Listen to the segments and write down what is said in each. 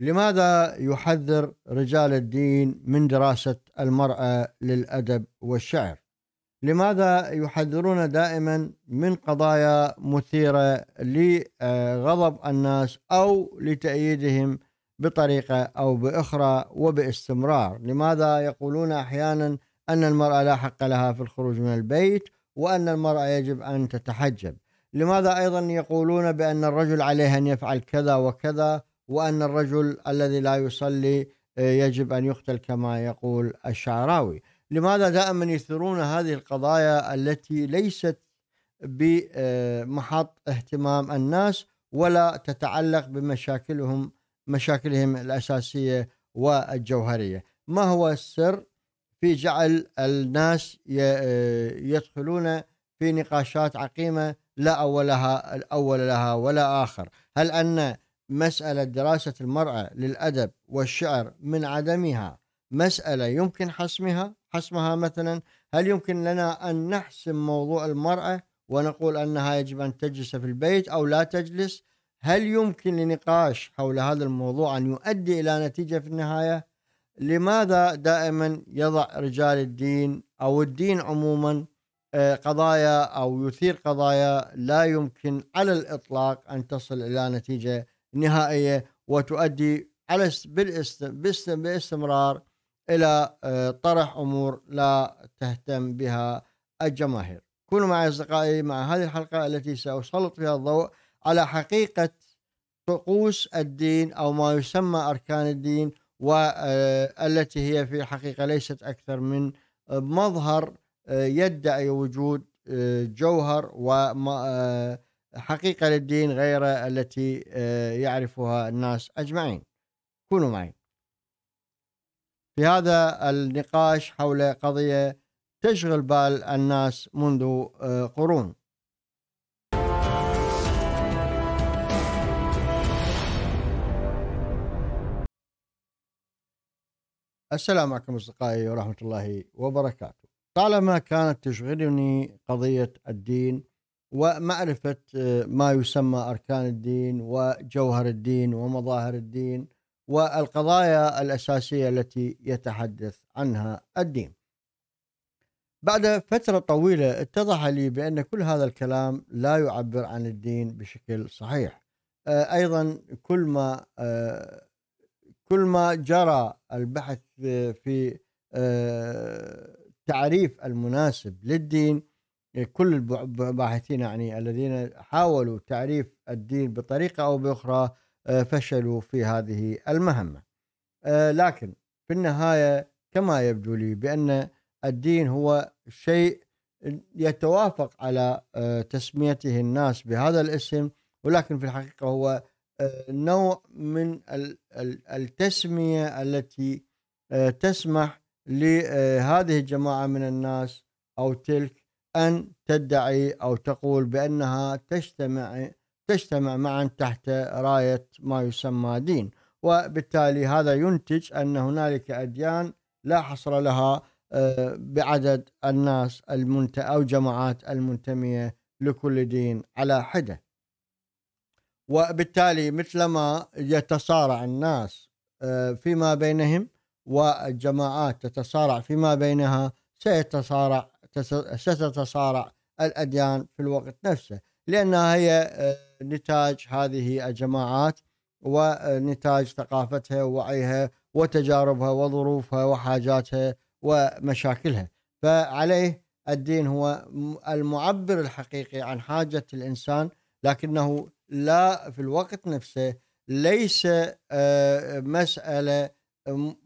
لماذا يحذر رجال الدين من دراسة المرأة للأدب والشعر؟ لماذا يحذرون دائما من قضايا مثيرة لغضب الناس أو لتأييدهم بطريقة أو بأخرى وباستمرار لماذا يقولون أحيانا أن المرأة لا حق لها في الخروج من البيت وأن المرأة يجب أن تتحجب لماذا أيضا يقولون بأن الرجل عليه أن يفعل كذا وكذا وأن الرجل الذي لا يصلي آه، يجب أن يقتل كما يقول الشعراوي لماذا دائما يثيرون هذه القضايا التي ليست بمحط اهتمام الناس ولا تتعلق بمشاكلهم مشاكلهم الأساسية والجوهرية ما هو السر في جعل الناس آه، يدخلون في نقاشات عقيمة لا أول لها, لها ولا آخر هل أن مسألة دراسة المرأة للأدب والشعر من عدمها مسألة يمكن حسمها حسمها مثلا هل يمكن لنا أن نحسم موضوع المرأة ونقول أنها يجب أن تجلس في البيت أو لا تجلس هل يمكن لنقاش حول هذا الموضوع أن يؤدي إلى نتيجة في النهاية لماذا دائما يضع رجال الدين أو الدين عموما آه، قضايا أو يثير قضايا لا يمكن على الإطلاق أن تصل إلى نتيجة نهائيه وتؤدي على باستمرار الى آه، طرح امور لا تهتم بها الجماهير. كونوا معي اصدقائي مع هذه الحلقه التي ساسلط فيها الضوء على حقيقه طقوس الدين او ما يسمى اركان الدين والتي آه، هي في الحقيقه ليست اكثر من مظهر آه، يدعي وجود جوهر وما حقيقة للدين غير التي آه، يعرفها الناس أجمعين كونوا معي في هذا النقاش حول قضية تشغل بال الناس منذ آه، قرون السلام عليكم أصدقائي ورحمة الله وبركاته طالما كانت تشغلني قضية الدين ومعرفة ما يسمى أركان الدين وجوهر الدين ومظاهر الدين والقضايا الأساسية التي يتحدث عنها الدين بعد فترة طويلة اتضح لي بأن كل هذا الكلام لا يعبر عن الدين بشكل صحيح آه، أيضا كل ما آه، كل ما جرى البحث في آه، تعريف المناسب للدين كل الباحثين يعني الذين حاولوا تعريف الدين بطريقه او باخرى آه، فشلوا في هذه المهمه. آه، لكن في النهايه كما يبدو لي بان الدين هو شيء يتوافق على آه، تسميته الناس بهذا الاسم ولكن في الحقيقه هو نوع من التسميه التي تسمح لهذه الجماعه من الناس او تلك أن تدعي أو تقول بأنها تجتمع تجتمع معا تحت راية ما يسمى دين وبالتالي هذا ينتج أن هنالك أديان لا حصر لها آه، بعدد الناس المنت أو جماعات المنتمية لكل دين على حدة وبالتالي مثلما يتصارع الناس آه، فيما بينهم والجماعات تتصارع فيما بينها سيتصارع ستتصارع الأديان في الوقت نفسه لأنها هي آه، نتاج هذه الجماعات ونتاج ثقافتها ووعيها وتجاربها وظروفها وحاجاتها ومشاكلها فعليه الدين هو المعبر الحقيقي عن حاجة الإنسان لكنه لا في الوقت نفسه ليس آه، مسألة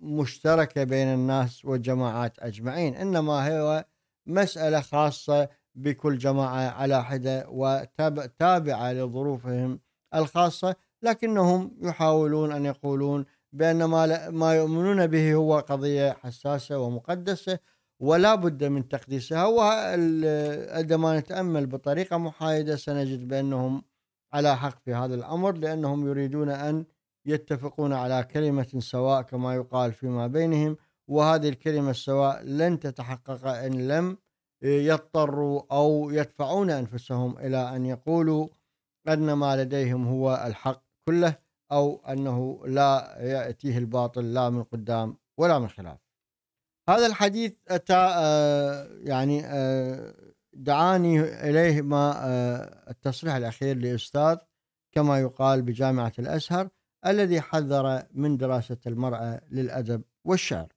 مشتركة بين الناس والجماعات أجمعين إنما هو مسألة خاصة بكل جماعة على حدة وتابعة لظروفهم الخاصة لكنهم يحاولون أن يقولون بأن ما, ما يؤمنون به هو قضية حساسة ومقدسة ولا بد من تقديسها وعندما نتأمل بطريقة محايدة سنجد بأنهم على حق في هذا الأمر لأنهم يريدون أن يتفقون على كلمة سواء كما يقال فيما بينهم وهذه الكلمة السواء لن تتحقق إن لم يضطروا أو يدفعون أنفسهم إلى أن يقولوا أن ما لديهم هو الحق كله أو أنه لا يأتيه الباطل لا من قدام ولا من خلاف هذا الحديث أتى آه، يعني آه، دعاني إليه ما آه، التصريح الأخير لأستاذ كما يقال بجامعة الأزهر الذي حذر من دراسة المرأة للأدب والشعر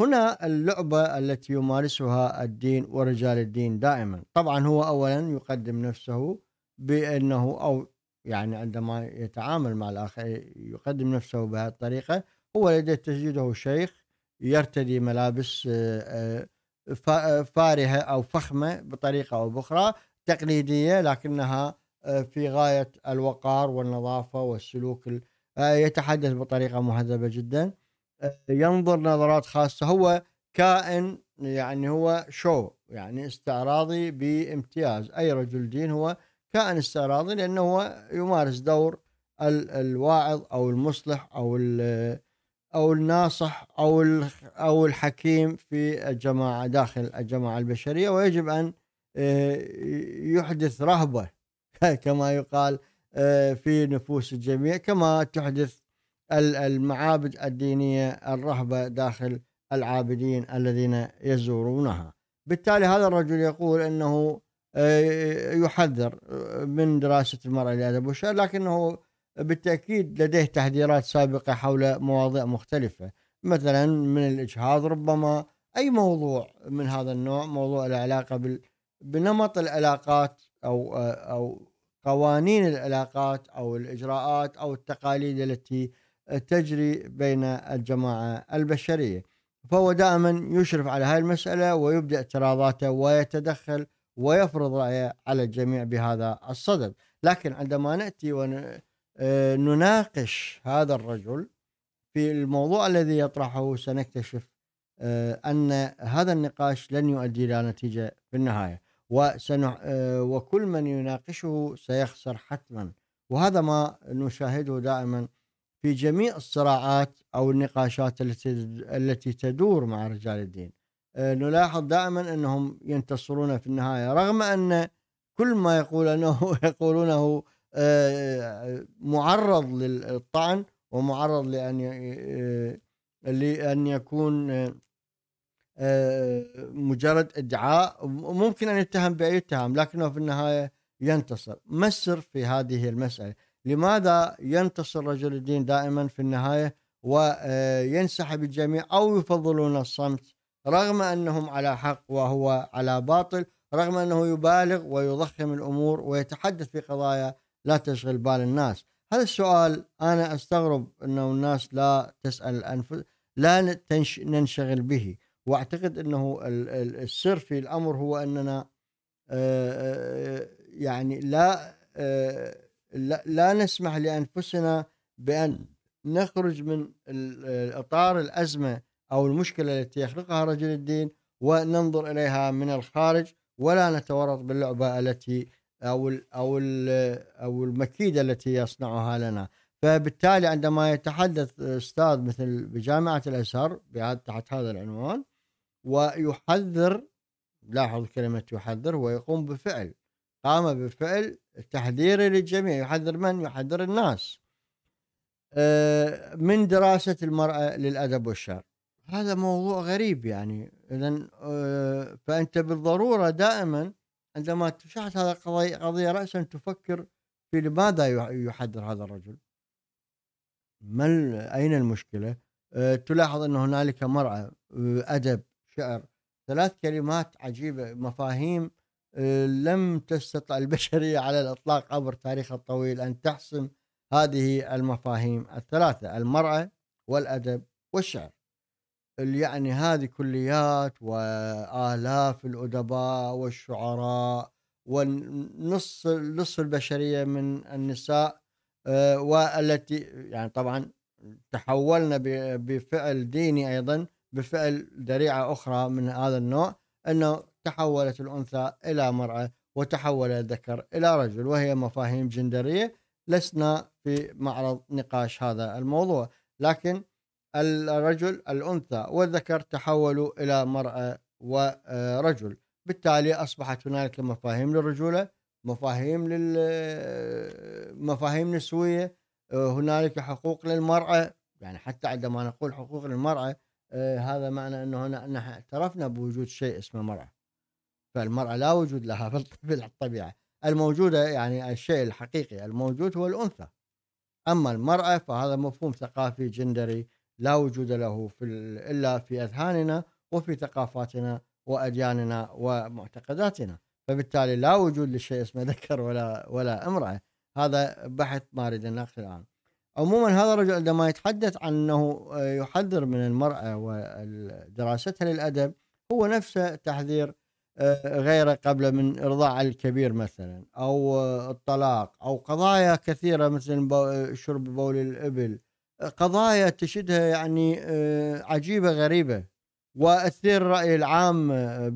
هنا اللعبة التي يمارسها الدين ورجال الدين دائما طبعا هو أولا يقدم نفسه بأنه أو يعني عندما يتعامل مع الآخر يقدم نفسه بهذه الطريقة هو لديه تجده شيخ يرتدي ملابس آه، آه، آه، فارهة أو فخمة بطريقة أو بأخرى تقليدية لكنها في غاية الوقار والنظافة والسلوك يتحدث بطريقة مهذبة جدا آه، ينظر نظرات خاصه هو كائن يعني هو شو يعني استعراضي بامتياز اي رجل دين هو كائن استعراضي لانه هو يمارس دور الواعظ او المصلح او او الناصح او او الحكيم في الجماعه داخل الجماعه البشريه ويجب ان آه، يحدث رهبه كما يقال آه، في نفوس الجميع كما تحدث المعابد الدينية الرهبة داخل العابدين الذين يزورونها بالتالي هذا الرجل يقول أنه آه، يحذر آه، من دراسة المرأة لأدب والشعر لكنه بالتأكيد لديه تحذيرات سابقة حول مواضيع مختلفة مثلا من الإجهاض ربما أي موضوع من هذا النوع موضوع العلاقة بال... بنمط العلاقات أو آه، أو قوانين العلاقات أو الإجراءات أو التقاليد التي تجري بين الجماعة البشرية فهو دائما يشرف على هذه المسألة ويبدأ اعتراضاته ويتدخل ويفرض رأيه على الجميع بهذا الصدد لكن عندما نأتي ونناقش آه، هذا الرجل في الموضوع الذي يطرحه سنكتشف آه، أن هذا النقاش لن يؤدي إلى نتيجة في النهاية وسن آه، وكل من يناقشه سيخسر حتما وهذا ما نشاهده دائما في جميع الصراعات او النقاشات التي تدور مع رجال الدين آه، نلاحظ دائما انهم ينتصرون في النهايه رغم ان كل ما يقولونه يقولونه آه، معرض للطعن ومعرض لان آه، لان يكون مجرد ادعاء ممكن ان يتهم باي اتهام لكنه في النهايه ينتصر ما السر في هذه المساله؟ لماذا ينتصر رجل الدين دائما في النهايه وينسحب آه، الجميع او يفضلون الصمت رغم انهم على حق وهو على باطل رغم انه يبالغ ويضخم الامور ويتحدث في قضايا لا تشغل بال الناس هذا السؤال انا استغرب انه الناس لا تسال انفس لا ننشغل به واعتقد انه السر في الامر هو اننا آه، آه، يعني لا لا, نسمح لانفسنا بان نخرج من اطار الازمه او المشكله التي يخلقها رجل الدين وننظر اليها من الخارج ولا نتورط باللعبه التي او الـ او الـ او المكيده التي يصنعها لنا فبالتالي عندما يتحدث استاذ مثل بجامعه الازهر تحت هذا العنوان ويحذر لاحظ كلمه يحذر ويقوم بفعل قام بفعل تحذيري للجميع يحذر من يحذر الناس آه، من دراسة المرأة للأدب والشعر هذا موضوع غريب يعني إذا آه، فأنت بالضرورة دائما عندما تشاهد هذا القضية قضية رأسا تفكر في لماذا يحذر هذا الرجل ما أين المشكلة آه، تلاحظ أن هنالك مرأة أدب شعر ثلاث كلمات عجيبة مفاهيم لم تستطع البشرية على الإطلاق عبر تاريخ الطويل أن تحسم هذه المفاهيم الثلاثة المرأة والأدب والشعر يعني هذه كليات وآلاف الأدباء والشعراء ونص نصف البشرية من النساء آه، والتي يعني طبعا تحولنا بفعل ديني أيضا بفعل ذريعة أخرى من هذا النوع أنه تحولت الأنثى إلى مرأة وتحول الذكر إلى رجل وهي مفاهيم جندرية لسنا في معرض نقاش هذا الموضوع لكن الرجل الأنثى والذكر تحولوا إلى مرأة ورجل بالتالي أصبحت هنالك مفاهيم للرجولة مفاهيم لل مفاهيم نسوية هنالك حقوق للمرأة يعني حتى عندما نقول حقوق للمرأة هذا معنى أنه نحن اعترفنا بوجود شيء اسمه مرأة فالمرأة لا وجود لها في الطبيعة الموجودة يعني الشيء الحقيقي الموجود هو الأنثى أما المرأة فهذا مفهوم ثقافي جندري لا وجود له في إلا في أذهاننا وفي ثقافاتنا وأدياننا ومعتقداتنا فبالتالي لا وجود لشيء اسمه ذكر ولا ولا امرأة هذا بحث ما أريد أناقشه الآن عموما هذا الرجل عندما يتحدث عن أنه آه، يحذر من المرأة ودراستها للأدب هو نفسه تحذير غيره قبل من إرضاع الكبير مثلا أو الطلاق أو قضايا كثيرة مثل شرب بول الإبل قضايا تشدها يعني عجيبة غريبة وتثير الرأي العام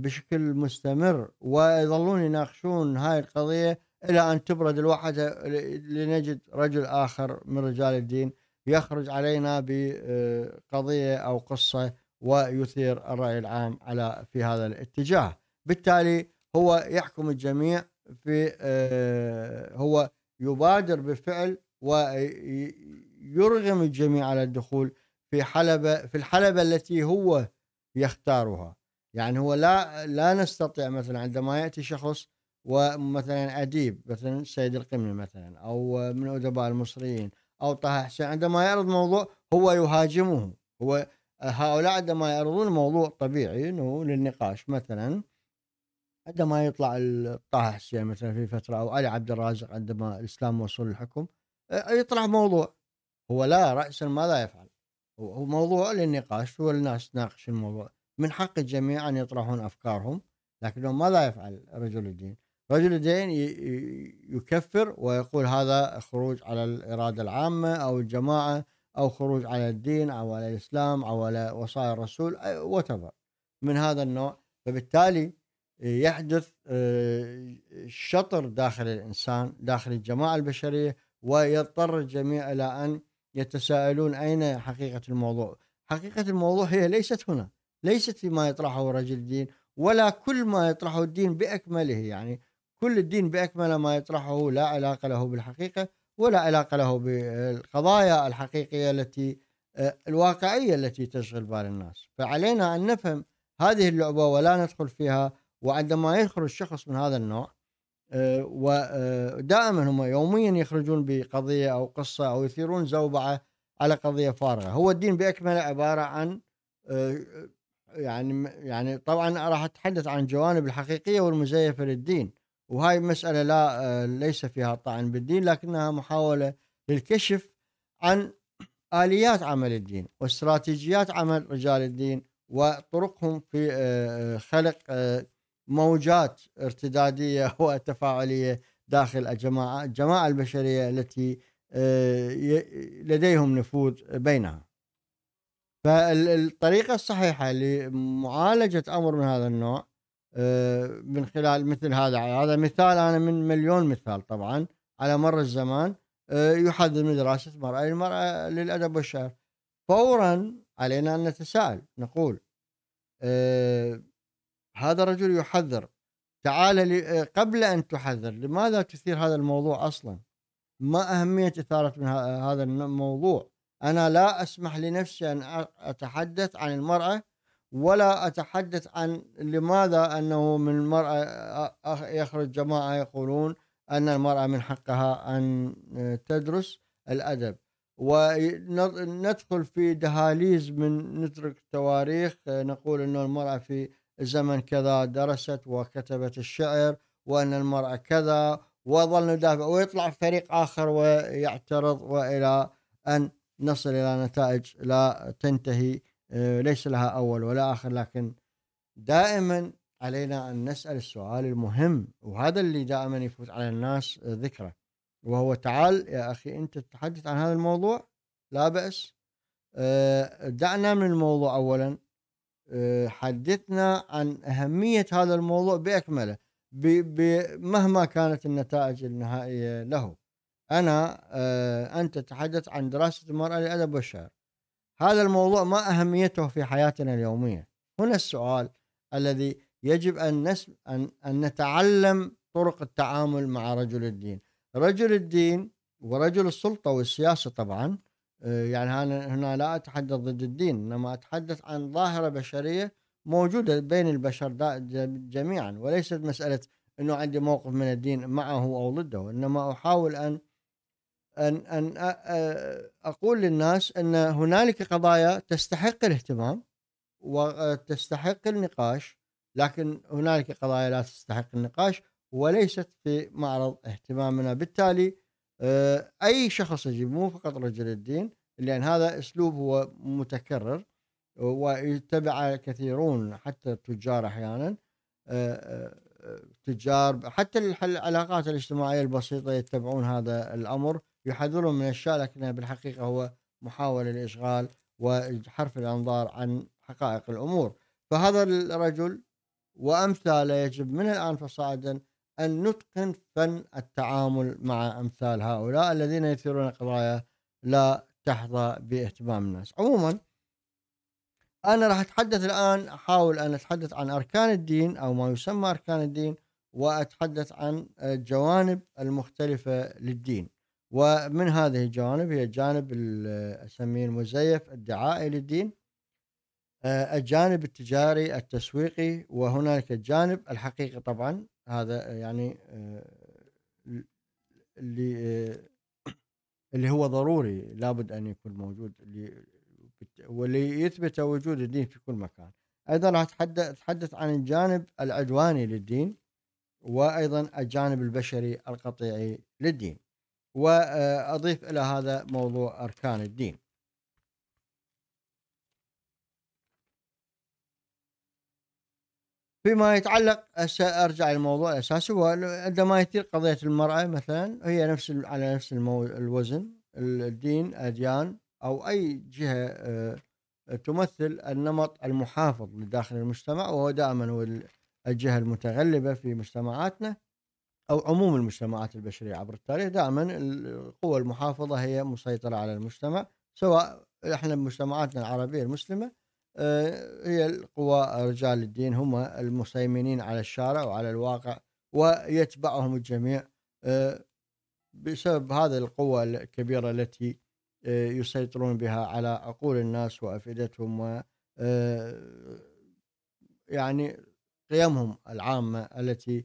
بشكل مستمر ويظلون يناقشون هاي القضية إلى أن تبرد الوحدة لنجد رجل آخر من رجال الدين يخرج علينا بقضية أو قصة ويثير الرأي العام على في هذا الاتجاه بالتالي هو يحكم الجميع في آه، هو يبادر بالفعل ويرغم الجميع على الدخول في حلبة في الحلبة التي هو يختارها يعني هو لا لا نستطيع مثلا عندما يأتي شخص ومثلا أديب مثلا سيد القمي مثلا أو من أدباء المصريين أو طه حسين عندما يعرض موضوع هو يهاجمه هو هؤلاء عندما يعرضون موضوع طبيعي انه للنقاش مثلا عندما يطلع طه حسين مثلا في فتره او علي عبد الرازق عندما الاسلام وصول الحكم آه، يطلع موضوع هو لا راسا ماذا يفعل هو موضوع للنقاش والناس تناقش الموضوع من حق الجميع ان يطرحون افكارهم لكنه ماذا يفعل رجل الدين رجل الدين يكفر ويقول هذا خروج على الاراده العامه او الجماعه او خروج على الدين او على الاسلام او على وصايا الرسول وتبر من هذا النوع فبالتالي يحدث آه، شطر داخل الانسان داخل الجماعه البشريه ويضطر الجميع الى ان يتساءلون اين حقيقه الموضوع؟ حقيقه الموضوع هي ليست هنا، ليست فيما يطرحه رجل الدين ولا كل ما يطرحه الدين باكمله يعني كل الدين باكمله ما يطرحه لا علاقه له بالحقيقه ولا علاقه له بالقضايا الحقيقيه التي آه، الواقعيه التي تشغل بال الناس، فعلينا ان نفهم هذه اللعبه ولا ندخل فيها وعندما يخرج شخص من هذا النوع آه، ودائما آه، هم يوميا يخرجون بقضية أو قصة أو يثيرون زوبعة على قضية فارغة هو الدين بأكمله عبارة عن آه، يعني يعني طبعا راح اتحدث عن الجوانب الحقيقيه والمزيفه للدين وهاي مساله لا ليس فيها طعن بالدين لكنها محاوله للكشف عن اليات عمل الدين واستراتيجيات عمل رجال الدين وطرقهم في خلق موجات ارتداديه وتفاعليه داخل الجماعه الجماعه البشريه التي آه، لديهم نفوذ بينها فالطريقه الصحيحه لمعالجه امر من هذا النوع آه، من خلال مثل هذا هذا مثال انا من مليون مثال طبعا على مر الزمان آه، يحدد من دراسه مرأة المراه للادب والشعر فورا علينا ان نتساءل نقول هذا الرجل يحذر تعال قبل أن تحذر لماذا تثير هذا الموضوع أصلا ما أهمية إثارة من هذا الموضوع أنا لا أسمح لنفسي أن أتحدث عن المرأة ولا أتحدث عن لماذا أنه من المرأة يخرج جماعة يقولون أن المرأة من حقها أن تدرس الأدب وندخل في دهاليز من نترك تواريخ نقول أن المرأة في زمن كذا درست وكتبت الشعر وأن المرأة كذا وظل ندافع ويطلع فريق آخر ويعترض وإلى أن نصل إلى نتائج لا تنتهي آه، ليس لها أول ولا آخر لكن دائما علينا أن نسأل السؤال المهم وهذا اللي دائما يفوت على الناس آه، ذكره وهو تعال يا أخي أنت تتحدث عن هذا الموضوع لا بأس آه، دعنا من الموضوع أولا آه، حدثنا عن أهمية هذا الموضوع بأكمله مهما كانت النتائج النهائية له أنا آه، أنت تتحدث عن دراسة المرأة لأدب والشعر هذا الموضوع ما أهميته في حياتنا اليومية هنا السؤال الذي يجب أن, نس... أن... أن نتعلم طرق التعامل مع رجل الدين رجل الدين ورجل السلطة والسياسة طبعا آه، يعني أنا هنا لا أتحدث ضد الدين إنما أتحدث عن ظاهرة بشرية موجودة بين البشر جميعا وليست مسألة أنه عندي موقف من الدين معه أو ضده إنما أحاول أن أن أن أقول للناس أن هنالك قضايا تستحق الاهتمام وتستحق آه، النقاش لكن هنالك قضايا لا تستحق النقاش وليست في معرض اهتمامنا بالتالي آه، اي شخص يجيب مو فقط رجل الدين لان هذا اسلوب هو متكرر ويتبع كثيرون حتى التجار احيانا آه، آه، تجار حتى العلاقات الاجتماعيه البسيطه يتبعون هذا الامر يحذرون من الشيء لكنه بالحقيقه هو محاوله لاشغال وحرف الانظار عن حقائق الامور فهذا الرجل وامثاله يجب من الان فصاعدا أن نتقن فن التعامل مع أمثال هؤلاء الذين يثيرون قضايا لا تحظى باهتمام الناس عموما أنا راح أتحدث الآن أحاول أن أتحدث عن أركان الدين أو ما يسمى أركان الدين وأتحدث عن الجوانب المختلفة للدين ومن هذه الجوانب هي الجانب أسميه المزيف الدعائي للدين آه، الجانب التجاري التسويقي وهنالك الجانب الحقيقي طبعا هذا آه، يعني اللي آه، آه، اللي هو ضروري لابد ان يكون موجود اللي واللي يثبت وجود الدين في كل مكان ايضا اتحدث عن الجانب العدواني للدين وايضا الجانب البشري القطيعي للدين واضيف الى هذا موضوع اركان الدين فيما يتعلق هسه ارجع للموضوع الاساسي هو عندما يثير قضيه المراه مثلا هي نفس على نفس الوزن الدين اديان او اي جهه آه، تمثل النمط المحافظ لداخل المجتمع وهو دائما هو الجهه المتغلبه في مجتمعاتنا او عموم المجتمعات البشريه عبر التاريخ دائما القوى المحافظه هي مسيطره على المجتمع سواء احنا بمجتمعاتنا العربيه المسلمه آه، هي القوى رجال الدين هم المسيمنين على الشارع وعلى الواقع ويتبعهم الجميع آه، بسبب هذه القوة الكبيرة التي آه، يسيطرون بها على عقول الناس وأفئدتهم و يعني قيمهم العامة التي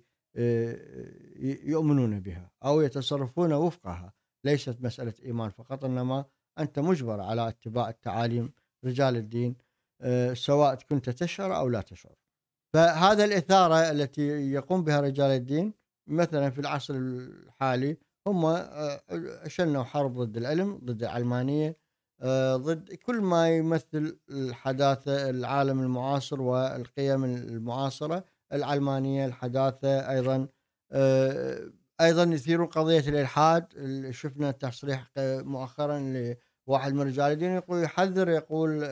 يؤمنون بها أو يتصرفون وفقها ليست مسألة إيمان فقط إنما أنت مجبر على اتباع التعاليم رجال الدين آه، سواء كنت تشعر او لا تشعر. فهذا الاثاره التي يقوم بها رجال الدين مثلا في العصر الحالي هم آه، شنوا حرب ضد العلم، ضد العلمانيه، آه، ضد كل ما يمثل الحداثه العالم المعاصر والقيم المعاصره العلمانيه، الحداثه ايضا ايضا يثيرون قضيه الالحاد، شفنا تصريح مؤخرا لواحد من رجال الدين يقول يحذر يقول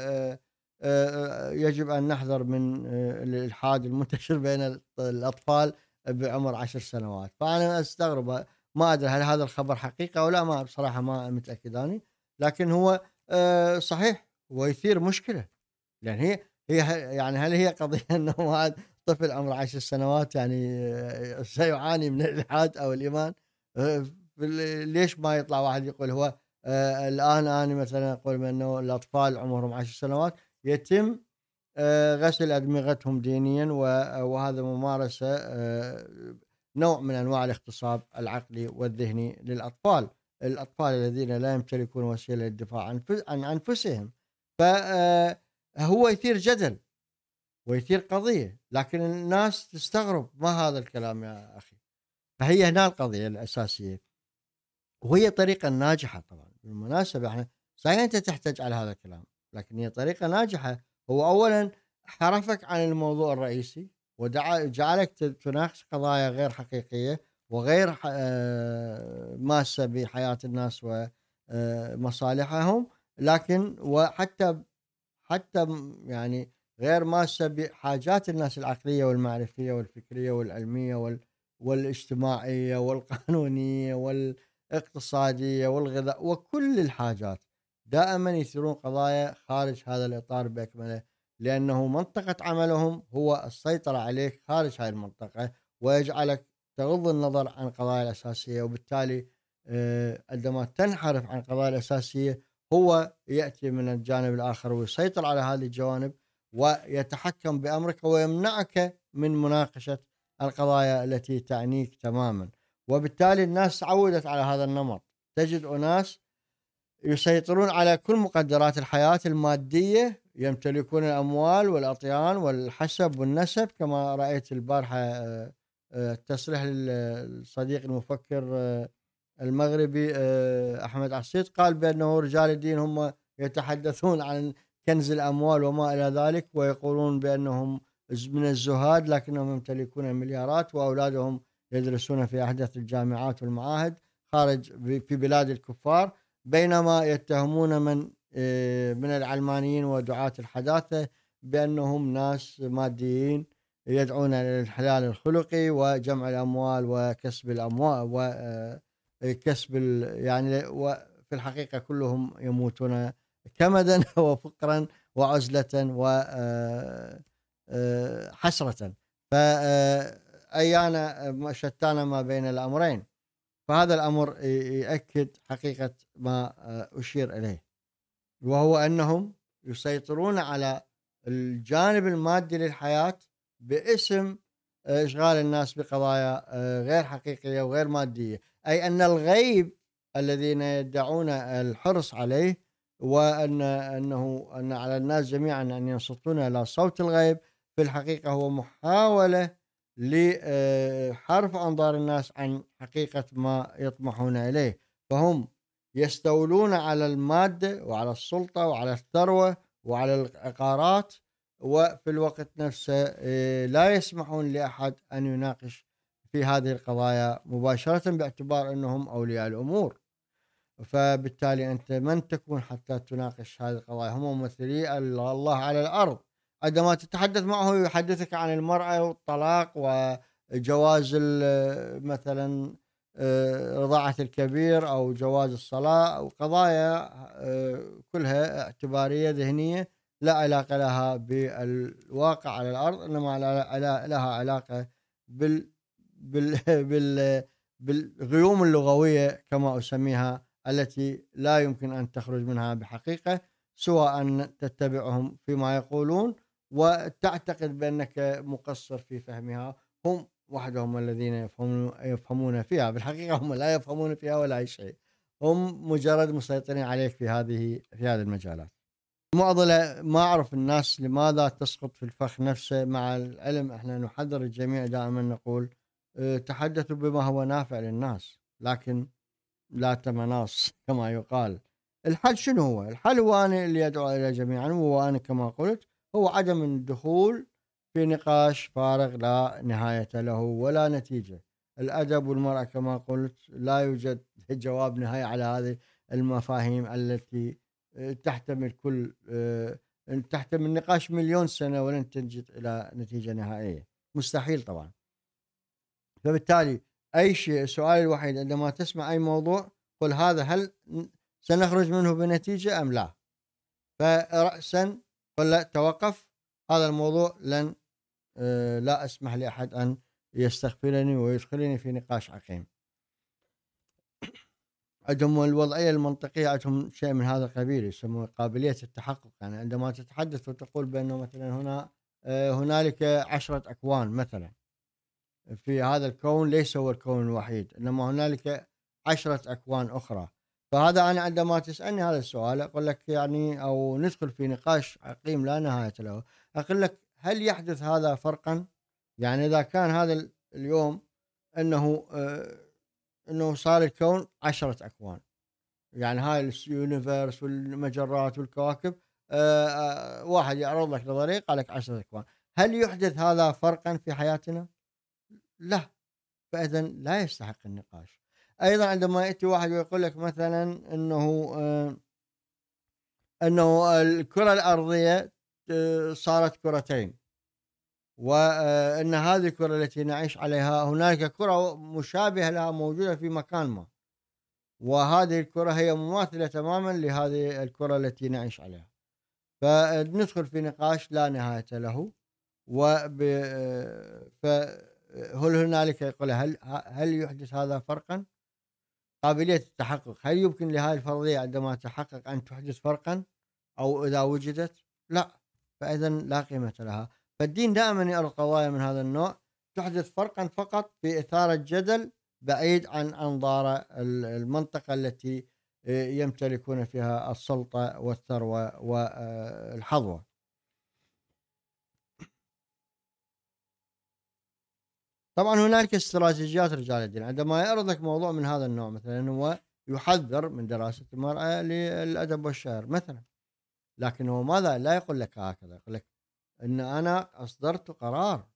آه، آه، يجب ان نحذر من آه، الالحاد المنتشر بين الاطفال بعمر عشر سنوات فانا استغرب ما ادري هل هذا الخبر حقيقه او لا ما بصراحه ما متاكداني لكن هو صحيح ويثير مشكله لان يعني هي هي يعني هل هي قضيه انه واحد طفل عمره عشر سنوات يعني سيعاني من الالحاد او الايمان ليش ما يطلع واحد يقول هو الان انا مثلا اقول بانه الاطفال عمرهم عشر سنوات يتم آه، غسل أدمغتهم دينيا آه، وهذا ممارسة آه، نوع من أنواع الاغتصاب العقلي والذهني للأطفال الأطفال الذين لا يمتلكون وسيلة للدفاع عن أنفسهم فهو يثير جدل ويثير قضية لكن الناس تستغرب ما هذا الكلام يا أخي فهي هنا القضية الأساسية وهي طريقة ناجحة طبعا بالمناسبة احنا صحيح أنت تحتاج على هذا الكلام لكن هي طريقه ناجحه هو اولا حرفك عن الموضوع الرئيسي وجعلك تناقش قضايا غير حقيقيه وغير آه، ماسه بحياه الناس ومصالحهم آه، لكن وحتى حتى يعني غير ماسه بحاجات الناس العقليه والمعرفيه والفكريه والعلميه والاجتماعيه والقانونيه والاقتصاديه والغذاء وكل الحاجات دائما يثيرون قضايا خارج هذا الإطار بأكمله لأنه منطقة عملهم هو السيطرة عليك خارج هذه المنطقة ويجعلك تغض النظر عن القضايا الأساسية وبالتالي آه، عندما تنحرف عن القضايا الأساسية هو يأتي من الجانب الآخر ويسيطر على هذه الجوانب ويتحكم بأمرك ويمنعك من مناقشة القضايا التي تعنيك تماما وبالتالي الناس تعودت على هذا النمط تجد أناس يسيطرون على كل مقدرات الحياة المادية يمتلكون الأموال والأطيان والحسب والنسب كما رأيت البارحة آه، آه، التصريح الصديق المفكر آه، المغربي أحمد عصيد قال بأنه رجال الدين هم يتحدثون عن كنز الأموال وما إلى ذلك ويقولون بأنهم من الزهاد لكنهم يمتلكون المليارات وأولادهم يدرسون في أحدث الجامعات والمعاهد خارج في بلاد الكفار بينما يتهمون من آه، من العلمانيين ودعاة الحداثة بأنهم ناس ماديين يدعون إلى الحلال الخلقي وجمع الأموال وكسب الأموال وكسب آه، يعني وفي الحقيقة كلهم يموتون كمدا وفقرا وعزلة وحسرة آه، فأيانا شتان ما بين الأمرين فهذا الامر يؤكد حقيقه ما آه، اشير اليه وهو انهم يسيطرون على الجانب المادي للحياه باسم آه، اشغال الناس بقضايا آه، غير حقيقيه وغير ماديه، اي ان الغيب الذين يدعون الحرص عليه وان انه ان على الناس جميعا ان ينصتون الى صوت الغيب في الحقيقه هو محاوله لحرف آه، انظار الناس عن حقيقه ما يطمحون اليه فهم يستولون على الماده وعلى السلطه وعلى الثروه وعلى العقارات وفي الوقت نفسه آه، لا يسمحون لاحد ان يناقش في هذه القضايا مباشره باعتبار انهم اولياء الامور فبالتالي انت من تكون حتى تناقش هذه القضايا هم ممثلي الله على الارض عندما تتحدث معه يحدثك عن المرأة والطلاق وجواز مثلا آه، رضاعة الكبير أو جواز الصلاة أو قضايا آه، كلها اعتبارية ذهنية لا علاقة لها بالواقع على الأرض إنما لها علاقة بال بال بال بالغيوم اللغوية كما أسميها التي لا يمكن أن تخرج منها بحقيقة سواء تتبعهم فيما يقولون وتعتقد بانك مقصر في فهمها هم وحدهم الذين يفهمون يفهمون فيها بالحقيقه هم لا يفهمون فيها ولا اي شيء هم مجرد مسيطرين عليك في هذه في هذه المجالات المعضله ما اعرف الناس لماذا تسقط في الفخ نفسه مع العلم احنا نحذر الجميع دائما نقول آه، تحدثوا بما هو نافع للناس لكن لا تمناص كما يقال الحل شنو هو؟ الحل هو انا اللي ادعو الى جميعا وانا كما قلت هو عدم الدخول في نقاش فارغ لا نهاية له ولا نتيجة الأدب والمرأة كما قلت لا يوجد جواب نهائي على هذه المفاهيم التي آه، تحتمل كل آه، تحتمل نقاش مليون سنة ولن تجد إلى نتيجة نهائية مستحيل طبعا فبالتالي أي شيء السؤال الوحيد عندما تسمع أي موضوع قل هذا هل سنخرج منه بنتيجة أم لا فرأسا له توقف هذا الموضوع لن آه، لا أسمح لأحد أن يستغفلني ويدخلني في نقاش عقيم عندهم الوضعية المنطقية عندهم شيء من هذا القبيل يسموه قابلية التحقق يعني عندما تتحدث وتقول بأنه مثلا هنا آه، هنالك عشرة أكوان مثلا في هذا الكون ليس هو الكون الوحيد إنما هنالك عشرة أكوان أخرى فهذا انا عندما تسالني هذا السؤال اقول لك يعني او ندخل في نقاش عقيم لا نهايه له اقول لك هل يحدث هذا فرقا يعني اذا كان هذا اليوم انه آه، انه صار الكون عشرة اكوان يعني هاي اليونيفرس والمجرات والكواكب آه، آه، واحد يعرض لك نظريه قال لك عشرة اكوان هل يحدث هذا فرقا في حياتنا؟ لا فاذا لا يستحق النقاش ايضا عندما ياتي واحد ويقول لك مثلا انه آه، انه الكره الارضيه آه، صارت كرتين وان آه، هذه الكره التي نعيش عليها هناك كره مشابهه لها موجوده في مكان ما وهذه الكره هي مماثله تماما لهذه الكره التي نعيش عليها فندخل في نقاش لا نهايه له و فهل هنالك يقول هل هل يحدث هذا فرقا؟ قابلية التحقق هل يمكن لهذه الفرضية عندما تتحقق أن تحدث فرقا أو إذا وجدت لا فإذا لا قيمة لها فالدين دائما يرى قضايا من هذا النوع تحدث فرقا فقط في إثارة جدل بعيد عن أنظار المنطقة التي آه، يمتلكون فيها السلطة والثروة والحظوة آه، طبعا هنالك استراتيجيات رجال الدين عندما يعرض لك موضوع من هذا النوع مثلا هو يحذر من دراسة المرأة للأدب والشعر مثلا لكن هو ماذا لا يقول لك هكذا يقول لك أن أنا أصدرت قرار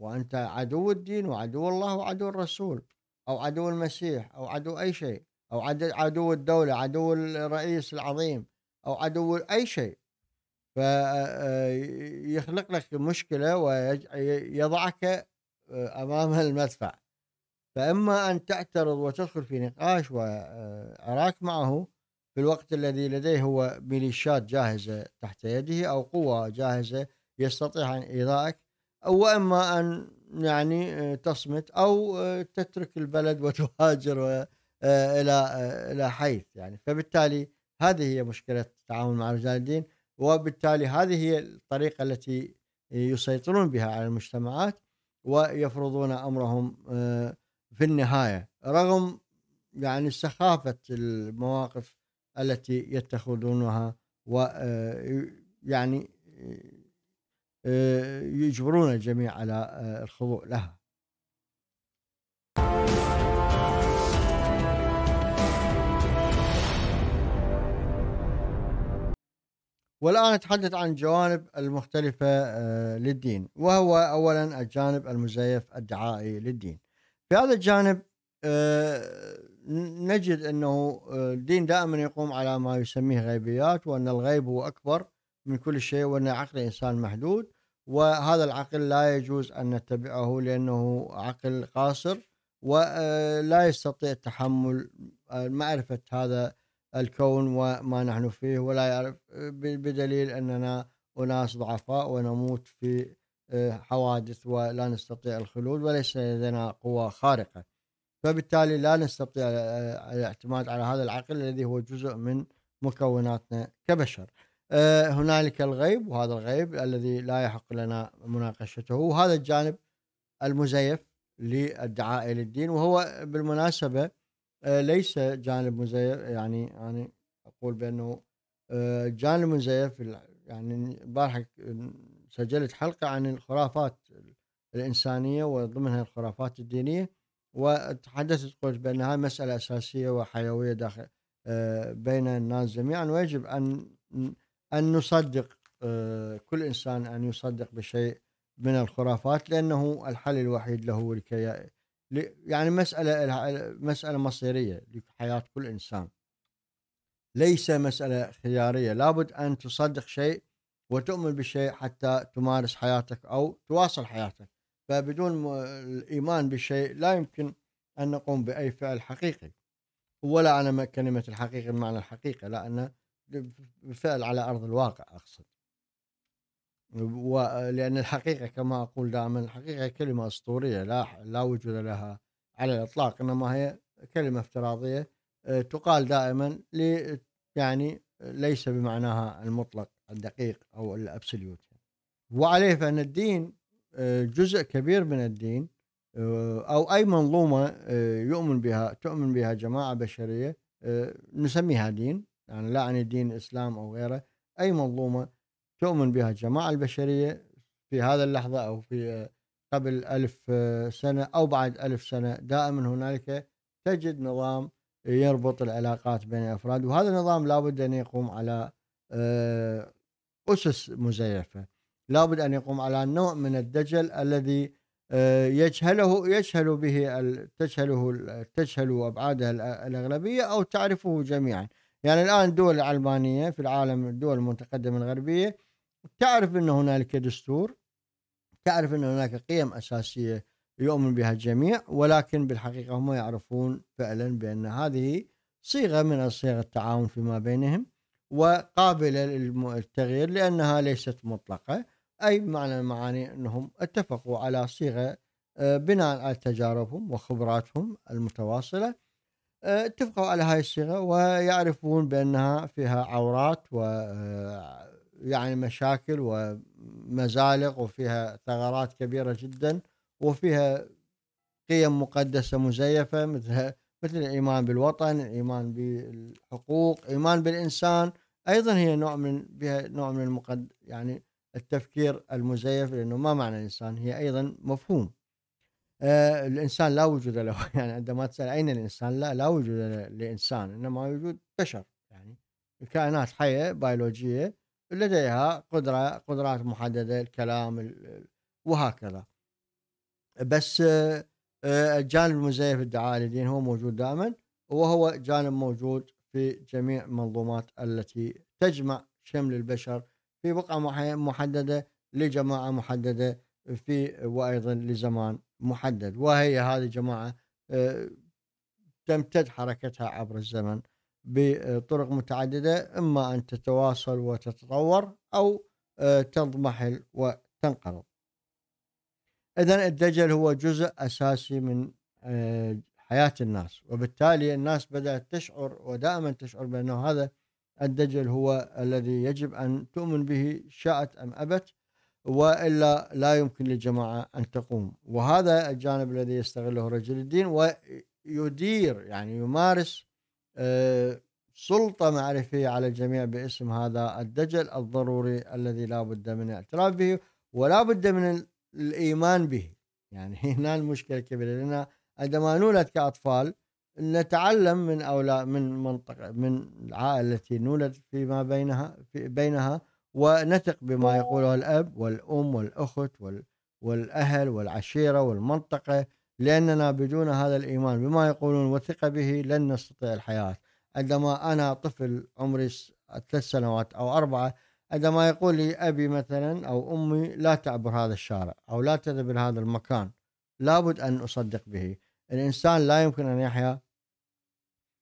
وأنت عدو الدين وعدو الله وعدو الرسول أو عدو المسيح أو عدو أي شيء أو عدو الدولة عدو الرئيس العظيم أو عدو أي شيء فيخلق آه، آه، لك مشكلة ويضعك آه، امامها المدفع فاما ان تعترض وتدخل في نقاش وعراك معه في الوقت الذي لديه هو ميليشيات جاهزه تحت يده او قوه جاهزه يستطيع ان ايذائك او اما ان يعني آه، تصمت او آه، تترك البلد وتهاجر الى الى حيث يعني فبالتالي هذه هي مشكله التعامل مع رجال الدين وبالتالي هذه هي الطريقه التي يسيطرون بها على المجتمعات ويفرضون امرهم آه، في النهايه رغم يعني سخافه المواقف التي يتخذونها ويعني آه، آه، يجبرون الجميع على الخضوع لها والآن نتحدث عن الجوانب المختلفة آه، للدين وهو أولا الجانب المزيف الدعائي للدين في هذا الجانب آه، نجد أنه آه، الدين دائما يقوم على ما يسميه غيبيات وأن الغيب هو أكبر من كل شيء وأن عقل الإنسان محدود وهذا العقل لا يجوز أن نتبعه لأنه عقل قاصر ولا يستطيع تحمل معرفة هذا الكون وما نحن فيه ولا يعرف بدليل أننا أناس ضعفاء ونموت في آه، حوادث ولا نستطيع الخلود وليس لدينا قوة خارقة فبالتالي لا نستطيع آه، الاعتماد على هذا العقل الذي هو جزء من مكوناتنا كبشر آه، هنالك الغيب وهذا الغيب الذي لا يحق لنا مناقشته وهذا الجانب المزيف للدعاء للدين وهو بالمناسبة آه، ليس جانب مزيف يعني يعني اقول بانه آه، جانب مزيف يعني البارحه سجلت حلقه عن الخرافات الانسانيه وضمنها الخرافات الدينيه وتحدثت قلت بان هذه مساله اساسيه وحيويه داخل آه، بين الناس جميعا ويجب ان ان نصدق كل انسان ان يصدق بشيء من الخرافات لانه الحل الوحيد له لكي يعني مسألة مسألة مصيرية لحياة كل إنسان ليس مسألة خيارية لابد أن تصدق شيء وتؤمن بشيء حتى تمارس حياتك أو تواصل حياتك فبدون الإيمان بشيء لا يمكن أن نقوم بأي فعل حقيقي ولا على كلمة الحقيقة بمعنى الحقيقة لأن فعل على أرض الواقع أقصد لأن الحقيقة كما أقول دائما الحقيقة كلمة أسطورية لا لا وجود لها على الإطلاق إنما هي كلمة افتراضية آه، تقال دائما لي يعني ليس بمعناها المطلق الدقيق أو الأبسوليوت وعليه فأن الدين آه، جزء كبير من الدين آه، أو أي منظومة يؤمن بها تؤمن بها جماعة بشرية نسميها دين يعني لا أعني دين الاسلام أو غيره أي منظومة تؤمن بها الجماعة البشرية في هذا اللحظة أو في قبل ألف سنة أو بعد ألف سنة دائما هنالك تجد نظام يربط العلاقات بين الأفراد وهذا النظام لابد أن يقوم على آه، أسس مزيفة لابد أن يقوم على نوع من الدجل الذي آه، يجهله يجهل به تجهله تجهل أبعاده الأغلبية أو تعرفه جميعا يعني الآن الدول العلمانية في العالم الدول المتقدمة الغربية تعرف أن هنالك دستور تعرف أن هناك قيم أساسية يؤمن بها الجميع ولكن بالحقيقة هم يعرفون فعلا بأن هذه صيغة من صيغ التعاون فيما بينهم وقابلة للتغيير لأنها ليست مطلقة أي معنى المعاني أنهم اتفقوا على صيغة آه، بناء على تجاربهم وخبراتهم المتواصلة آه، اتفقوا على هذه الصيغة ويعرفون بأنها فيها عورات و آه، يعني مشاكل ومزالق وفيها ثغرات كبيره جدا وفيها قيم مقدسه مزيفه مثل مثل الايمان بالوطن، الايمان بالحقوق، الايمان بالانسان، ايضا هي نوع من بها نوع من المقد يعني التفكير المزيف لانه ما معنى الانسان؟ هي ايضا مفهوم. آه الانسان لا وجود له، يعني عندما تسال اين الانسان؟ لا لا وجود لانسان، انما وجود بشر يعني كائنات حيه بيولوجيه لديها قدرة قدرات محددة الكلام وهكذا بس الجانب آه، آه، المزيف الدعاء للدين هو موجود دائما وهو جانب موجود في جميع المنظومات التي تجمع شمل البشر في بقعة محددة لجماعة محددة في وأيضا لزمان محدد وهي هذه الجماعة آه، تمتد حركتها عبر الزمن بطرق متعددة إما أن تتواصل وتتطور أو آه، تضمحل وتنقرض إذا الدجل هو جزء أساسي من آه، حياة الناس وبالتالي الناس بدأت تشعر ودائما تشعر بأنه هذا الدجل هو الذي يجب أن تؤمن به شاءت أم أبت وإلا لا يمكن للجماعة أن تقوم وهذا الجانب الذي يستغله رجل الدين ويدير يعني يمارس آه، سلطة معرفية على الجميع باسم هذا الدجل الضروري الذي لا بد من الاعتراف به ولا بد من الإيمان به يعني هنا المشكلة الكبيرة لأن عندما نولد كأطفال نتعلم من أولاد من منطقة من العائلة التي نولد فيما بينها في بينها ونثق بما يقوله الأب والأم والأخت والأهل والعشيرة والمنطقة لأننا بدون هذا الإيمان بما يقولون وثقة به لن نستطيع الحياة عندما أنا طفل عمري ثلاث سنوات أو أربعة عندما يقول لي أبي مثلا أو أمي لا تعبر هذا الشارع أو لا تذهب إلى هذا المكان لابد أن أصدق به الإنسان لا يمكن أن يحيا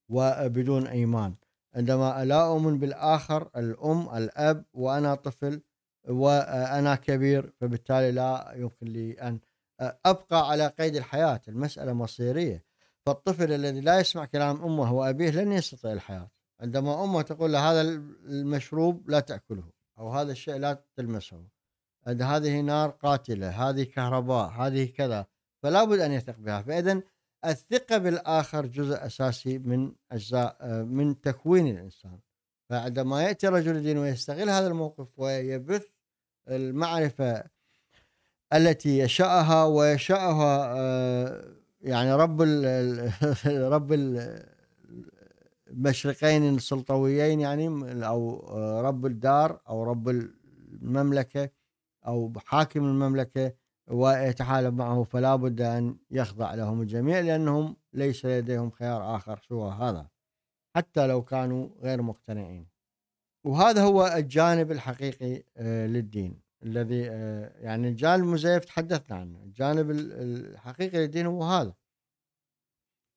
وبدون إيمان عندما لا أؤمن بالآخر الأم الأب وأنا طفل وأنا كبير فبالتالي لا يمكن لي أن ابقى على قيد الحياه المساله مصيريه فالطفل الذي لا يسمع كلام امه وابيه لن يستطيع الحياه عندما امه تقول له هذا المشروب لا تاكله او هذا الشيء لا تلمسه هذه نار قاتله هذه كهرباء هذه كذا فلا بد ان يثق بها فاذا الثقه بالاخر جزء اساسي من اجزاء من تكوين الانسان فعندما ياتي رجل الدين ويستغل هذا الموقف ويبث المعرفه التي يشاءها ويشاءها آه، يعني رب الـ رب المشرقين السلطويين يعني او آه، رب الدار او رب المملكه او حاكم المملكه ويتحالف معه فلا بد ان يخضع لهم الجميع لانهم ليس لديهم خيار اخر سوى هذا حتى لو كانوا غير مقتنعين وهذا هو الجانب الحقيقي آه، للدين الذي آه، يعني الجانب المزيف تحدثنا عنه الجانب الحقيقي للدين هو هذا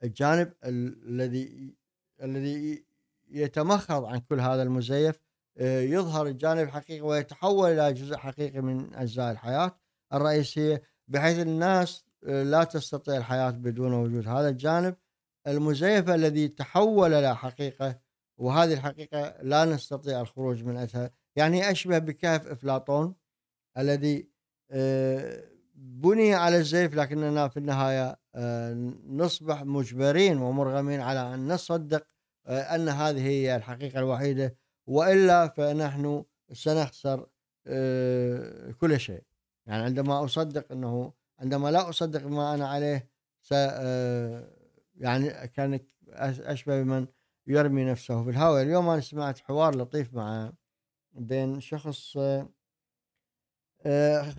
الجانب الذي الذي يتمخض عن كل هذا المزيف آه، يظهر الجانب الحقيقي ويتحول الى جزء حقيقي من اجزاء الحياه الرئيسيه بحيث الناس آه، لا تستطيع الحياه بدون وجود هذا الجانب المزيف الذي تحول الى حقيقه وهذه الحقيقه لا نستطيع الخروج من اثرها يعني اشبه بكهف افلاطون الذي آه، بني على الزيف لكننا في النهايه آه، نصبح مجبرين ومرغمين على ان نصدق آه، ان هذه هي الحقيقه الوحيده والا فنحن سنخسر كل شيء يعني عندما اصدق انه عندما لا اصدق ما انا عليه س يعني كان اشبه بمن يرمي نفسه في الهواء اليوم انا سمعت حوار لطيف مع بين شخص آه،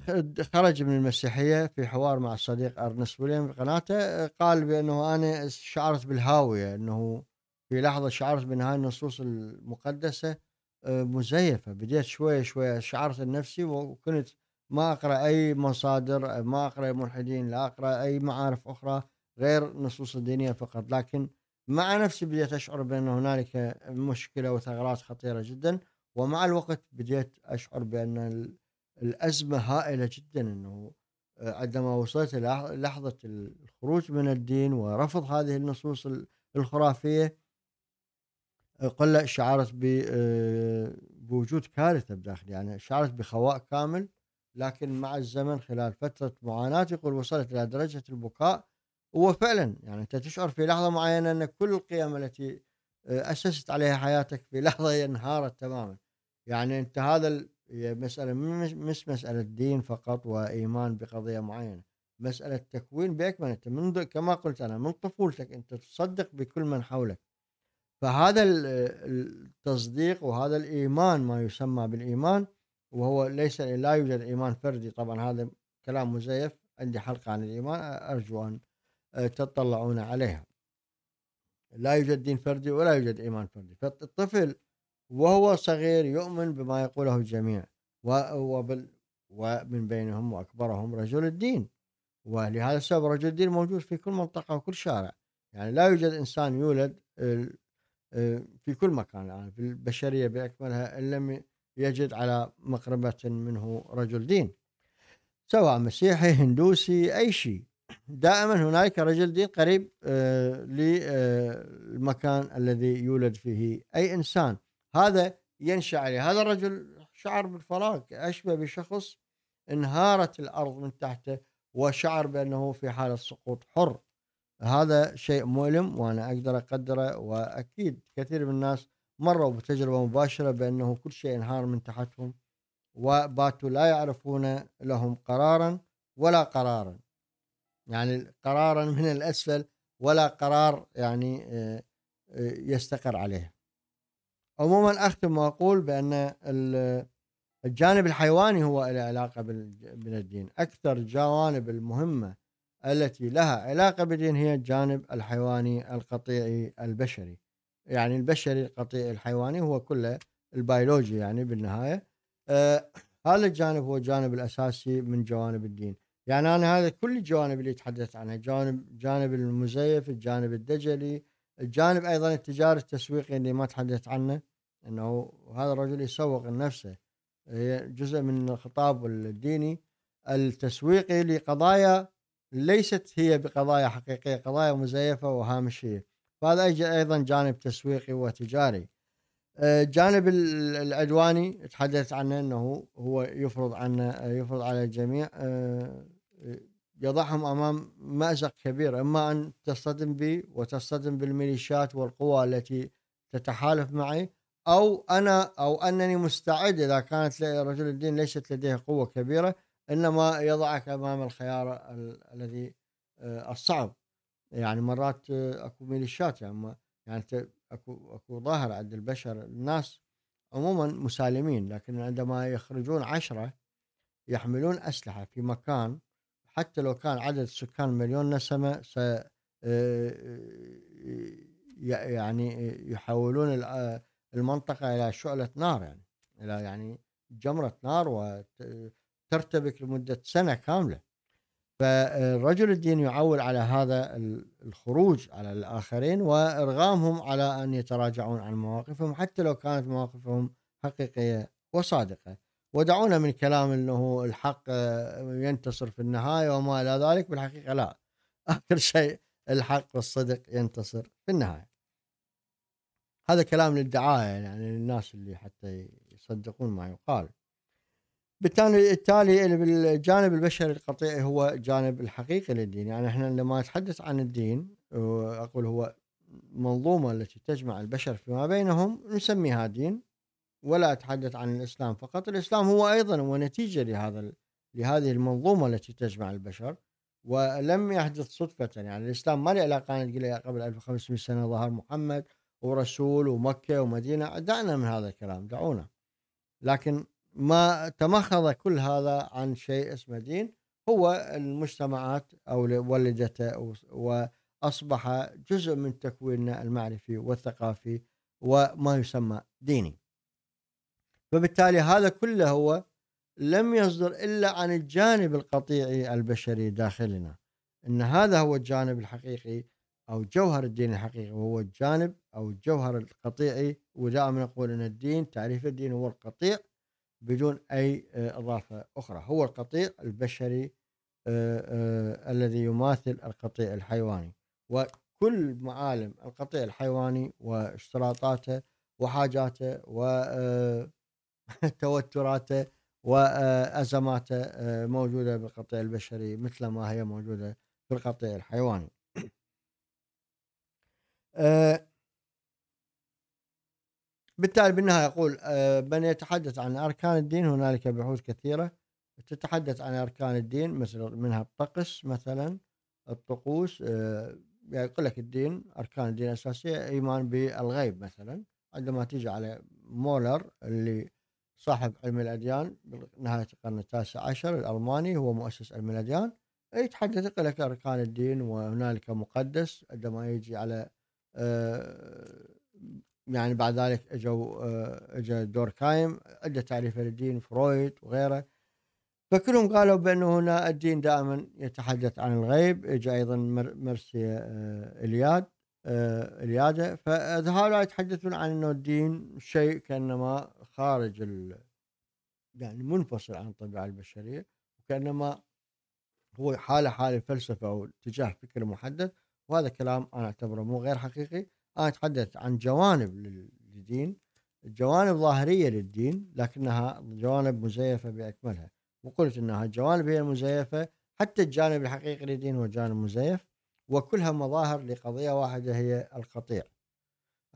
خرج من المسيحية في حوار مع الصديق أرنس ويليام في قناته آه، قال بأنه أنا شعرت بالهاوية أنه في لحظة شعرت بأن هاي النصوص المقدسة آه، مزيفة بديت شوية شوية شعرت نفسي وكنت ما أقرأ أي مصادر ما أقرأ ملحدين لا أقرأ أي معارف أخرى غير النصوص الدينية فقط لكن مع نفسي بديت أشعر بأن هنالك مشكلة وثغرات خطيرة جدا ومع الوقت بديت أشعر بأن الازمه هائله جدا انه آه، عندما وصلت لحظه الخروج من الدين ورفض هذه النصوص الخرافيه آه، قلة شعرت آه، بوجود كارثه بداخلي يعني شعرت بخواء كامل لكن مع الزمن خلال فتره معاناه يقول وصلت الى درجه البكاء وفعلا يعني انت تشعر في لحظه معينه ان كل القيم التي اسست عليها حياتك في لحظه هي انهارت تماما يعني انت هذا هي مسألة مش مسألة دين فقط وإيمان بقضية معينة مسألة تكوين بأكمل أنت من كما قلت أنا من طفولتك أنت تصدق بكل من حولك فهذا التصديق وهذا الإيمان ما يسمى بالإيمان وهو ليس لا يوجد إيمان فردي طبعا هذا كلام مزيف عندي حلقة عن الإيمان أرجو أن آه، تطلعون عليها لا يوجد دين فردي ولا يوجد إيمان فردي فالطفل وهو صغير يؤمن بما يقوله الجميع ومن بينهم وأكبرهم رجل الدين ولهذا السبب رجل الدين موجود في كل منطقة وكل شارع يعني لا يوجد إنسان يولد آه، في كل مكان يعني في البشرية بأكملها إن لم يجد على مقربة منه رجل دين سواء مسيحي هندوسي أي شيء دائما هناك رجل دين قريب آه، للمكان آه، الذي يولد فيه أي إنسان هذا ينشا عليه هذا الرجل شعر بالفراغ اشبه بشخص انهارت الارض من تحته وشعر بانه في حاله سقوط حر هذا شيء مؤلم وانا اقدر اقدره واكيد كثير من الناس مروا بتجربه مباشره بانه كل شيء انهار من تحتهم وباتوا لا يعرفون لهم قرارا ولا قرارا يعني قرارا من الاسفل ولا قرار يعني آه، آه، يستقر عليه عموما اختم واقول بان الجانب الحيواني هو له علاقه بالدين اكثر الجوانب المهمه التي لها علاقه بالدين هي الجانب الحيواني القطيعي البشري يعني البشري القطيعي الحيواني هو كله البيولوجي يعني بالنهايه آه هذا الجانب هو الجانب الاساسي من جوانب الدين يعني انا هذا كل الجوانب اللي تحدثت عنها جانب جانب المزيف الجانب الدجلي الجانب ايضا التجاري التسويقي اللي ما تحدثت عنه انه هذا الرجل يسوق لنفسه هي جزء من الخطاب الديني التسويقي لقضايا ليست هي بقضايا حقيقيه قضايا مزيفه وهامشيه فهذا ايضا جانب تسويقي وتجاري الجانب آه، العدواني تحدثت عنه انه هو يفرض عنه يفرض على الجميع آه، يضعهم امام مازق كبير اما ان تصطدم بي وتصطدم بالميليشيات والقوى التي تتحالف معي او انا او انني مستعد اذا كانت رجل الدين ليست لديه قوه كبيره انما يضعك امام الخيار الذي آه، الصعب يعني مرات آه، اكو ميليشيات يعني يعني اكو اكو ظاهر عند البشر الناس عموما مسالمين لكن عندما يخرجون عشره يحملون اسلحه في مكان حتى لو كان عدد السكان مليون نسمة س آه، آه، يعني يحولون آه، المنطقة إلى شعلة نار يعني إلى يعني جمرة نار وترتبك لمدة سنة كاملة فالرجل الدين يعول على هذا الخروج على الآخرين وإرغامهم على أن يتراجعون عن مواقفهم حتى لو كانت مواقفهم حقيقية وصادقة ودعونا من كلام انه الحق آه، ينتصر في النهايه وما الى ذلك بالحقيقه لا اخر شيء الحق والصدق ينتصر في النهايه هذا كلام للدعايه يعني للناس اللي حتى يصدقون ما يقال بالتالي التالي الجانب البشري القطيع هو جانب الحقيقي للدين يعني احنا لما نتحدث عن الدين اقول هو منظومه التي تجمع البشر فيما بينهم نسميها دين ولا أتحدث عن الإسلام فقط الإسلام هو أيضا هو نتيجة لهذا لهذه المنظومة التي تجمع البشر ولم يحدث صدفة يعني, يعني الإسلام ما له علاقة أنا قبل 1500 سنة ظهر محمد ورسول ومكة ومدينة دعنا من هذا الكلام دعونا لكن ما تمخض كل هذا عن شيء اسمه دين هو المجتمعات أو ولدته وأصبح جزء من تكويننا المعرفي والثقافي وما يسمى ديني فبالتالي هذا كله هو لم يصدر الا عن الجانب القطيعي البشري داخلنا ان هذا هو الجانب الحقيقي او جوهر الدين الحقيقي وهو الجانب او الجوهر القطيعي ودائما نقول ان الدين تعريف الدين هو القطيع بدون اي آه، اضافه اخرى هو القطيع البشري آه، آه، الذي يماثل القطيع الحيواني وكل معالم القطيع الحيواني واشتراطاته وحاجاته و توتراته وازماته آه، موجوده بالقطيع البشري مثل ما هي موجوده في القطيع الحيواني. آه، بالتالي بالنهايه اقول آه، من يتحدث عن اركان الدين هنالك بحوث كثيره تتحدث عن اركان الدين مثل منها الطقس مثلا الطقوس يعني يقول لك الدين اركان الدين الاساسيه ايمان بالغيب مثلا عندما تيجي على مولر اللي صاحب علم الأديان نهاية القرن التاسع عشر الألماني هو مؤسس علم الأديان يتحدث لك أركان الدين وهنالك مقدس عندما يجي على آه، يعني بعد ذلك اجوا اجى آه، دوركايم ادى تعريف للدين فرويد وغيره فكلهم قالوا بانه هنا الدين دائما يتحدث عن الغيب اجى ايضا مرسي آه، الياد الياده آه، فهؤلاء يتحدثون عن انه الدين شيء كانما خارج ال يعني منفصل عن الطبيعه البشريه وكانما هو حاله حاله فلسفه او اتجاه فكر محدد وهذا كلام انا اعتبره مو غير حقيقي انا اتحدث عن جوانب للدين جوانب ظاهريه للدين لكنها جوانب مزيفه باكملها وقلت انها الجوانب هي المزيفه حتى الجانب الحقيقي للدين هو جانب مزيف وكلها مظاهر لقضية واحدة هي القطيع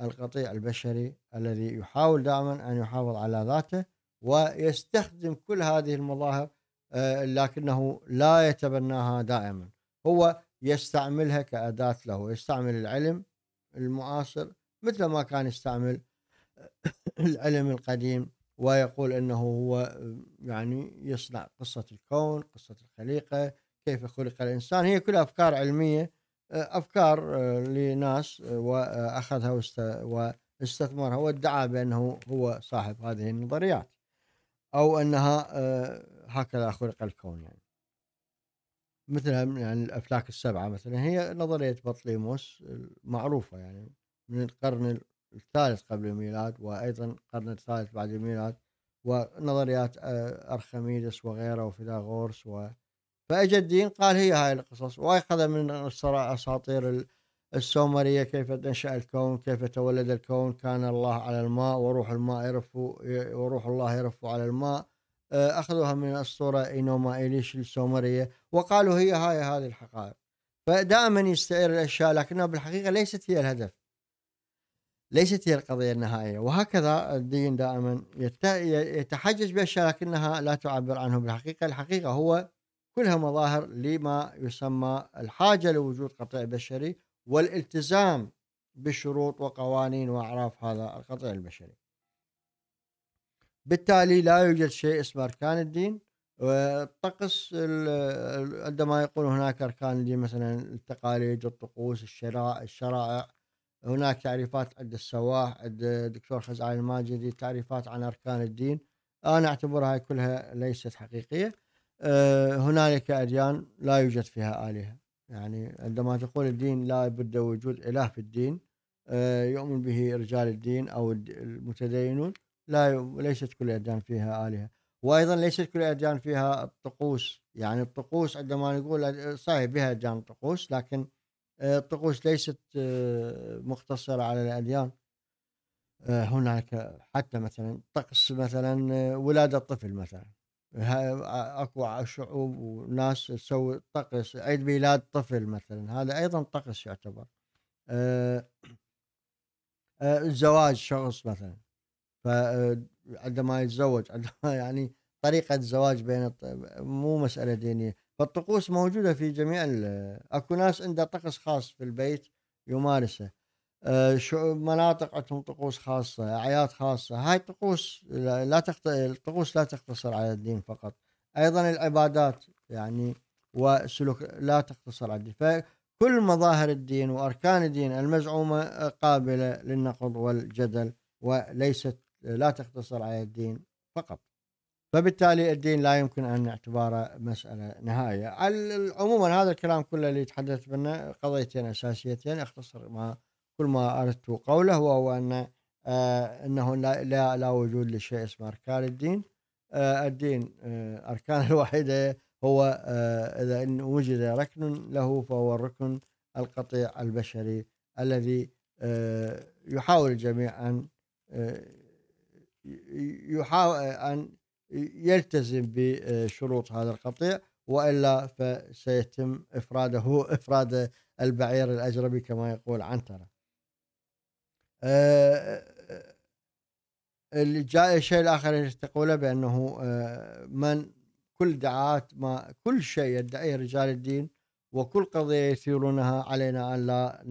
القطيع البشري الذي يحاول دائما أن يحافظ على ذاته ويستخدم كل هذه المظاهر آه، لكنه لا يتبناها دائما هو يستعملها كأداة له يستعمل العلم المعاصر مثل ما كان يستعمل آه، العلم القديم ويقول انه هو آه، يعني يصنع قصه الكون، قصه الخليقه، كيف خلق الانسان، هي كلها افكار علميه آه، افكار آه، لناس آه، واخذها واستثمرها وادعى بانه هو صاحب هذه النظريات او انها هكذا خلق الكون يعني مثلا يعني الافلاك السبعه مثلا هي نظريه بطليموس المعروفه يعني من القرن الثالث قبل الميلاد وايضا القرن الثالث بعد الميلاد ونظريات ارخميدس وغيره وفيثاغورس و فاجى الدين قال هي هاي القصص واخذ من اساطير السومريه كيف انشا الكون كيف تولد الكون كان الله على الماء وروح الماء يرف وروح الله يرف على الماء آه، اخذوها من الاسطوره اينوما ايليش السومريه وقالوا هي هاي هذه الحقائق فدائما يستعير الاشياء لكنها بالحقيقه ليست هي الهدف ليست هي القضيه النهائيه وهكذا الدين دائما يتحجج باشياء لكنها لا تعبر عنه بالحقيقه الحقيقه هو كلها مظاهر لما يسمى الحاجة لوجود قطيع بشري والالتزام بشروط وقوانين وأعراف هذا القطيع البشري بالتالي لا يوجد شيء اسمه أركان الدين الطقس آه، عندما يقول هناك أركان الدين مثلا التقاليد الطقوس الشرائع, الشرائع هناك تعريفات عند السواح عند الدكتور خزعان الماجدي تعريفات عن أركان الدين أنا أعتبرها كلها ليست حقيقية آه، هنالك أديان لا يوجد فيها آلهة يعني عندما تقول الدين لا بد وجود إله في الدين آه، يؤمن به رجال الدين أو المتدينون لا ليست كل الأديان فيها آلهة وأيضا ليست كل الأديان فيها الطقوس يعني الطقوس عندما نقول صحيح بها أديان طقوس لكن آه، الطقوس ليست مقتصرة على الأديان هناك حتى مثلا طقس مثلا ولادة الطفل مثلا اكو شعوب وناس تسوي طقس عيد ميلاد طفل مثلا هذا ايضا طقس يعتبر أه أه شخص مثلا فعندما يتزوج عندما يعني طريقة الزواج بين مو مسألة دينية فالطقوس موجودة في جميع أكو ناس عندها طقس خاص في البيت يمارسه آه، مناطق عندهم طقوس خاصة أعياد خاصة هاي الطقوس لا تخت... الطقوس لا تقتصر على الدين فقط أيضا العبادات يعني وسلوك لا تقتصر على الدين فكل مظاهر الدين وأركان الدين المزعومة قابلة للنقد والجدل وليست لا تقتصر على الدين فقط فبالتالي الدين لا يمكن ان نعتبره مساله نهائيه عموما هذا الكلام كله اللي تحدثت منه قضيتين اساسيتين اختصر ما كل ما أردت قوله وهو أن آه، أنه لا, لا, لا وجود لشيء اسمه أركان الدين آه، الدين آه، أركان الوحيدة هو إذا إن وجد ركن له فهو الركن القطيع البشري الذي يحاول الجميع أن يحاول أن يلتزم بشروط هذا القطيع والا فسيتم افراده افراد البعير الاجربي كما يقول عنتره. آه، آه، آه، الجاي الشيء الاخر اللي تقوله بانه من كل دعات ما كل شيء يدعيه رجال الدين وكل قضيه يثيرونها علينا ان لا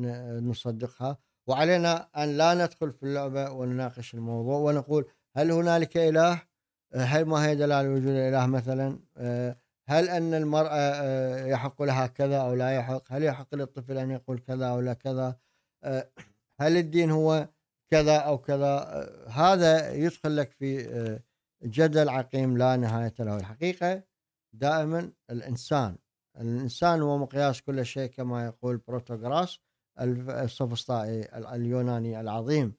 نصدقها وعلينا ان لا ندخل في اللعبه ونناقش الموضوع ونقول هل هنالك اله؟ هل ما هي دلاله وجود اله مثلا؟ هل ان المراه يحق لها كذا او لا يحق؟ هل يحق للطفل ان يقول كذا او لا كذا؟ هل الدين هو كذا او كذا آه، هذا يدخل لك في آه، جدل عقيم لا نهايه له الحقيقه دائما الانسان الانسان هو مقياس كل شيء كما يقول بروتوغراس السوفسطائي اليوناني العظيم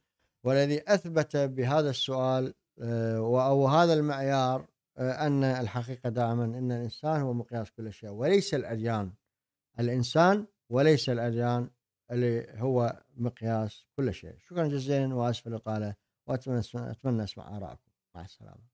والذي اثبت بهذا السؤال آه، او هذا المعيار ان الحقيقه دائما ان الانسان هو مقياس كل شيء وليس الاديان الانسان وليس الاديان اللي هو مقياس كل شيء شكرا جزيلا واسف الاطاله واتمنى اسمع اتمنى اسمع ارائكم مع السلامه